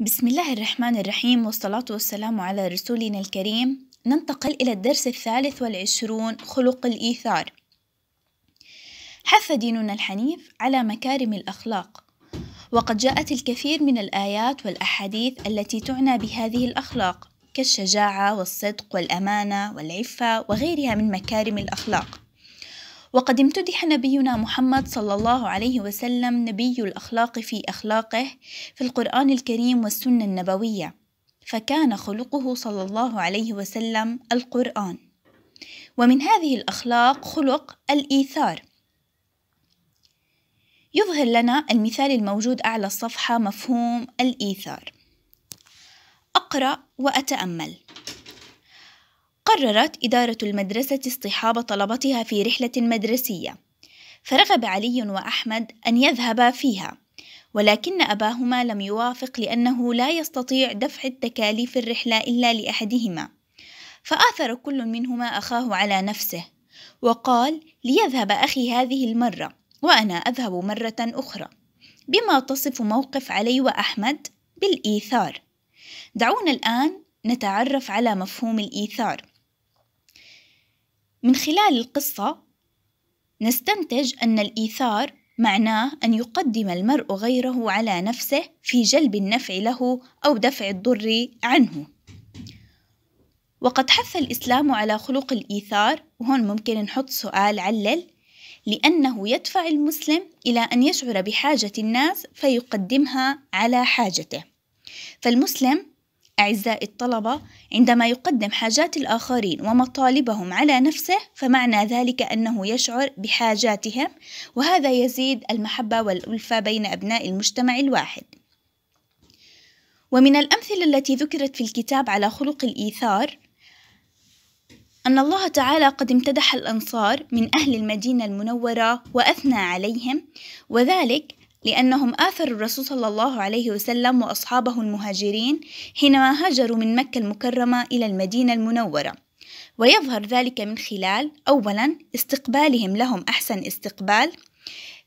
بسم الله الرحمن الرحيم والصلاة والسلام على رسولنا الكريم ننتقل إلى الدرس الثالث والعشرون خلق الإيثار حث ديننا الحنيف على مكارم الأخلاق وقد جاءت الكثير من الآيات والأحاديث التي تعنى بهذه الأخلاق كالشجاعة والصدق والأمانة والعفة وغيرها من مكارم الأخلاق وقد امتدح نبينا محمد صلى الله عليه وسلم نبي الأخلاق في أخلاقه في القرآن الكريم والسنة النبوية فكان خلقه صلى الله عليه وسلم القرآن ومن هذه الأخلاق خلق الإيثار يظهر لنا المثال الموجود أعلى الصفحة مفهوم الإيثار أقرأ وأتأمل قررت إدارة المدرسة اصطحاب طلبتها في رحلة مدرسية فرغب علي وأحمد أن يذهبا فيها ولكن أباهما لم يوافق لأنه لا يستطيع دفع التكاليف الرحلة إلا لأحدهما فآثر كل منهما أخاه على نفسه وقال ليذهب أخي هذه المرة وأنا أذهب مرة أخرى بما تصف موقف علي وأحمد بالإيثار دعونا الآن نتعرف على مفهوم الإيثار من خلال القصة نستنتج أن الإيثار معناه أن يقدم المرء غيره على نفسه في جلب النفع له أو دفع الضر عنه وقد حث الإسلام على خلق الإيثار وهون ممكن نحط سؤال علل لأنه يدفع المسلم إلى أن يشعر بحاجة الناس فيقدمها على حاجته فالمسلم أعزائي الطلبة عندما يقدم حاجات الآخرين ومطالبهم على نفسه فمعنى ذلك أنه يشعر بحاجاتهم وهذا يزيد المحبة والألفة بين أبناء المجتمع الواحد ومن الأمثلة التي ذكرت في الكتاب على خلق الإيثار أن الله تعالى قد امتدح الأنصار من أهل المدينة المنورة وأثنى عليهم وذلك لأنهم آثروا الرسول صلى الله عليه وسلم وأصحابه المهاجرين حينما هاجروا من مكة المكرمة إلى المدينة المنورة ويظهر ذلك من خلال أولا استقبالهم لهم أحسن استقبال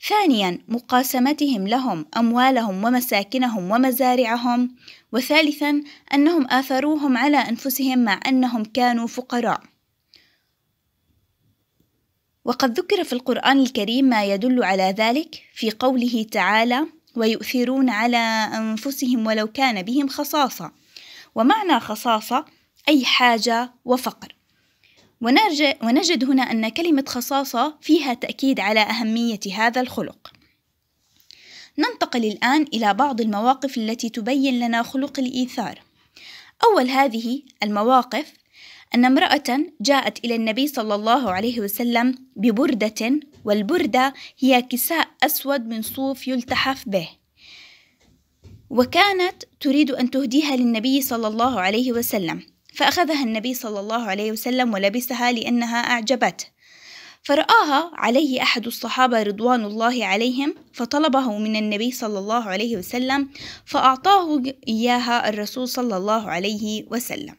ثانيا مقاسمتهم لهم أموالهم ومساكنهم ومزارعهم وثالثا أنهم آثروهم على أنفسهم مع أنهم كانوا فقراء وقد ذكر في القرآن الكريم ما يدل على ذلك في قوله تعالى ويؤثرون على أنفسهم ولو كان بهم خصاصة ومعنى خصاصة أي حاجة وفقر ونجد هنا أن كلمة خصاصة فيها تأكيد على أهمية هذا الخلق ننتقل الآن إلى بعض المواقف التي تبين لنا خلق الإيثار أول هذه المواقف أن امرأة جاءت إلى النبي صلى الله عليه وسلم ببردة والبردة هي كساء أسود من صوف يلتحف به وكانت تريد أن تهديها للنبي صلى الله عليه وسلم فأخذها النبي صلى الله عليه وسلم ولبسها لأنها أعجبته فرآها عليه أحد الصحابة رضوان الله عليهم فطلبه من النبي صلى الله عليه وسلم فأعطاه إياها الرسول صلى الله عليه وسلم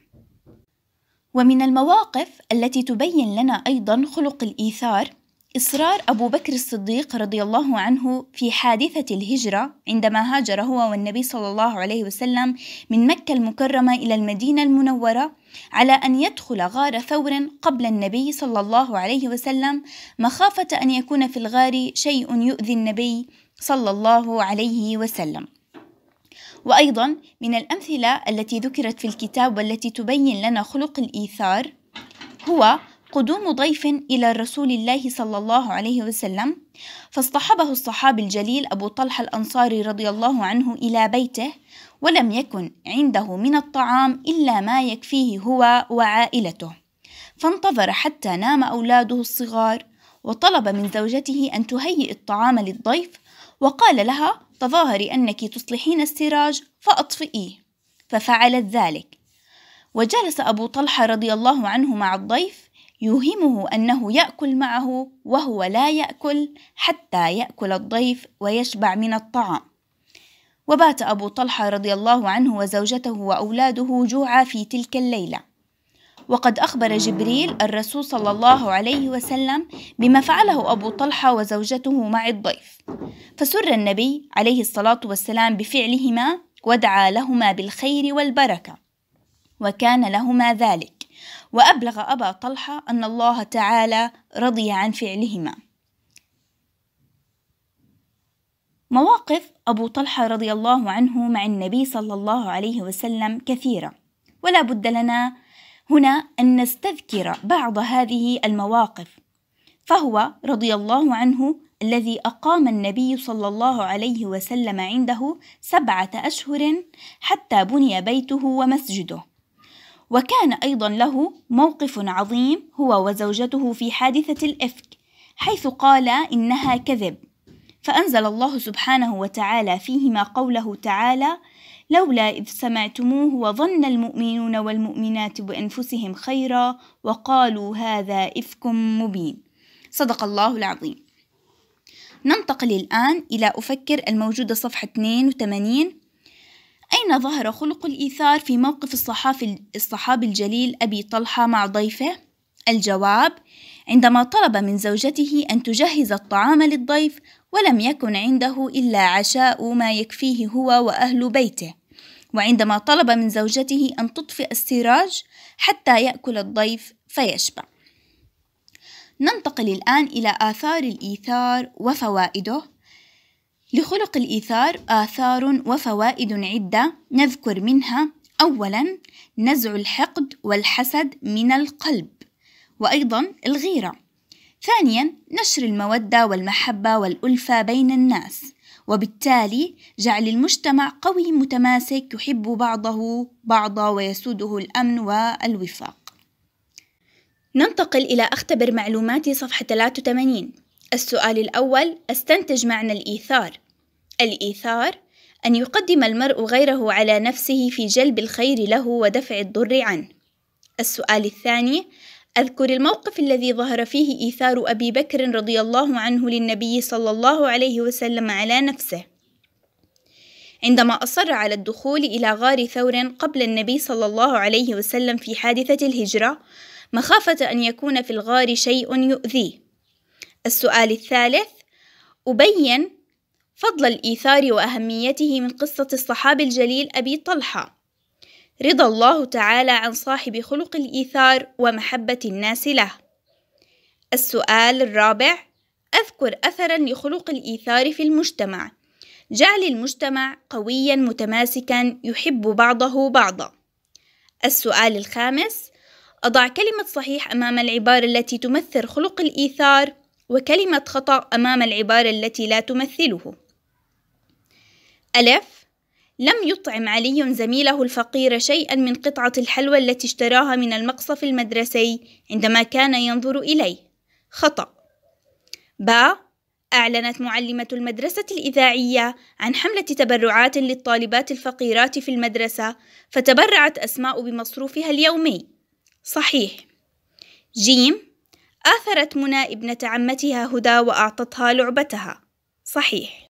ومن المواقف التي تبين لنا أيضا خلق الإيثار إصرار أبو بكر الصديق رضي الله عنه في حادثة الهجرة عندما هاجر هو والنبي صلى الله عليه وسلم من مكة المكرمة إلى المدينة المنورة على أن يدخل غار ثور قبل النبي صلى الله عليه وسلم مخافة أن يكون في الغار شيء يؤذي النبي صلى الله عليه وسلم وأيضا من الأمثلة التي ذكرت في الكتاب والتي تبين لنا خلق الإيثار هو قدوم ضيف إلى رسول الله صلى الله عليه وسلم فاصطحبه الصحابي الجليل أبو طلحة الأنصاري رضي الله عنه إلى بيته ولم يكن عنده من الطعام إلا ما يكفيه هو وعائلته فانتظر حتى نام أولاده الصغار وطلب من زوجته أن تهيئ الطعام للضيف وقال لها تظاهري أنك تصلحين السراج فأطفئيه ففعلت ذلك وجلس أبو طلحة رضي الله عنه مع الضيف يوهمه أنه يأكل معه وهو لا يأكل حتى يأكل الضيف ويشبع من الطعام وبات أبو طلحة رضي الله عنه وزوجته وأولاده جوعا في تلك الليلة وقد أخبر جبريل الرسول صلى الله عليه وسلم بما فعله أبو طلحة وزوجته مع الضيف فسر النبي عليه الصلاة والسلام بفعلهما ودعا لهما بالخير والبركة وكان لهما ذلك وأبلغ أبا طلحة أن الله تعالى رضي عن فعلهما مواقف أبو طلحة رضي الله عنه مع النبي صلى الله عليه وسلم كثيرة ولا بد لنا هنا أن نستذكر بعض هذه المواقف فهو رضي الله عنه الذي أقام النبي صلى الله عليه وسلم عنده سبعة أشهر حتى بني بيته ومسجده وكان أيضا له موقف عظيم هو وزوجته في حادثة الإفك حيث قال إنها كذب فأنزل الله سبحانه وتعالى فيهما قوله تعالى لولا إذ سمعتموه وظن المؤمنون والمؤمنات بأنفسهم خيرا وقالوا هذا إفك مبين صدق الله العظيم ننتقل الآن إلى أفكر الموجودة صفحة 82 أين ظهر خلق الإيثار في موقف الصحافي الصحابي الجليل أبي طلحة مع ضيفه؟ الجواب عندما طلب من زوجته أن تجهز الطعام للضيف ولم يكن عنده إلا عشاء ما يكفيه هو وأهل بيته وعندما طلب من زوجته أن تطفئ السراج حتى يأكل الضيف فيشبع ننتقل الآن إلى آثار الإيثار وفوائده لخلق الإيثار آثار وفوائد عدة نذكر منها أولا نزع الحقد والحسد من القلب وأيضا الغيرة ثانيا نشر المودة والمحبة والألفة بين الناس وبالتالي جعل المجتمع قوي متماسك يحب بعضه بعضا ويسوده الأمن والوفاق ننتقل إلى أختبر معلوماتي صفحة 83 السؤال الأول استنتج معنى الإيثار الإيثار أن يقدم المرء غيره على نفسه في جلب الخير له ودفع الضر عنه السؤال الثاني أذكر الموقف الذي ظهر فيه إيثار أبي بكر رضي الله عنه للنبي صلى الله عليه وسلم على نفسه عندما أصر على الدخول إلى غار ثور قبل النبي صلى الله عليه وسلم في حادثة الهجرة مخافة أن يكون في الغار شيء يؤذيه. السؤال الثالث أبين فضل الإيثار وأهميته من قصة الصحابي الجليل أبي طلحة رضا الله تعالى عن صاحب خلق الإيثار ومحبة الناس له. السؤال الرابع: أذكر أثرًا لخلق الإيثار في المجتمع. جعل المجتمع قويًا متماسكًا يحب بعضه بعضًا. السؤال الخامس: أضع كلمة صحيح أمام العبارة التي تمثل خلق الإيثار وكلمة خطأ أمام العبارة التي لا تمثله. ألف لم يطعم علي زميله الفقير شيئا من قطعة الحلوى التي اشتراها من المقصف المدرسي عندما كان ينظر إليه خطأ ب أعلنت معلمة المدرسة الإذاعية عن حملة تبرعات للطالبات الفقيرات في المدرسة فتبرعت أسماء بمصروفها اليومي صحيح جيم آثرت منى ابنة عمتها هدى وأعطتها لعبتها صحيح